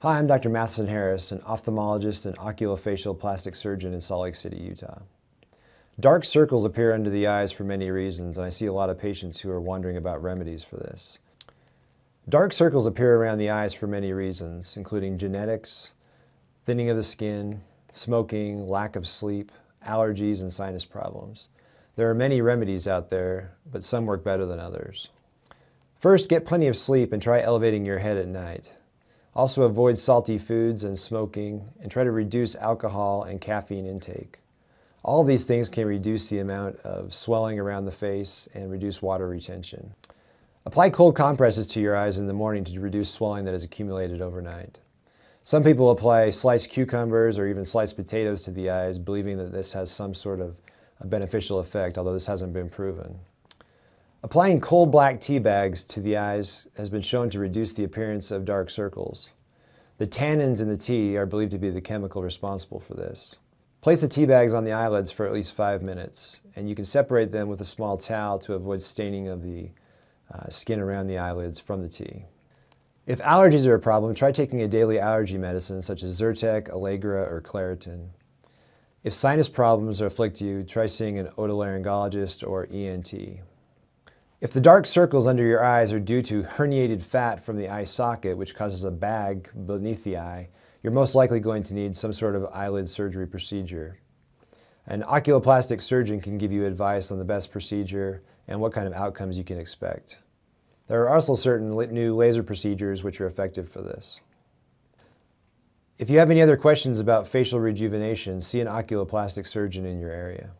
Hi, I'm Dr. Matheson Harris, an ophthalmologist and oculofacial plastic surgeon in Salt Lake City, Utah. Dark circles appear under the eyes for many reasons, and I see a lot of patients who are wondering about remedies for this. Dark circles appear around the eyes for many reasons, including genetics, thinning of the skin, smoking, lack of sleep, allergies, and sinus problems. There are many remedies out there, but some work better than others. First, get plenty of sleep and try elevating your head at night. Also, avoid salty foods and smoking, and try to reduce alcohol and caffeine intake. All these things can reduce the amount of swelling around the face and reduce water retention. Apply cold compresses to your eyes in the morning to reduce swelling that has accumulated overnight. Some people apply sliced cucumbers or even sliced potatoes to the eyes, believing that this has some sort of beneficial effect, although this hasn't been proven. Applying cold black tea bags to the eyes has been shown to reduce the appearance of dark circles. The tannins in the tea are believed to be the chemical responsible for this. Place the tea bags on the eyelids for at least five minutes, and you can separate them with a small towel to avoid staining of the uh, skin around the eyelids from the tea. If allergies are a problem, try taking a daily allergy medicine such as Zyrtec, Allegra, or Claritin. If sinus problems afflict you, try seeing an otolaryngologist or ENT. If the dark circles under your eyes are due to herniated fat from the eye socket, which causes a bag beneath the eye, you're most likely going to need some sort of eyelid surgery procedure. An oculoplastic surgeon can give you advice on the best procedure and what kind of outcomes you can expect. There are also certain new laser procedures which are effective for this. If you have any other questions about facial rejuvenation, see an oculoplastic surgeon in your area.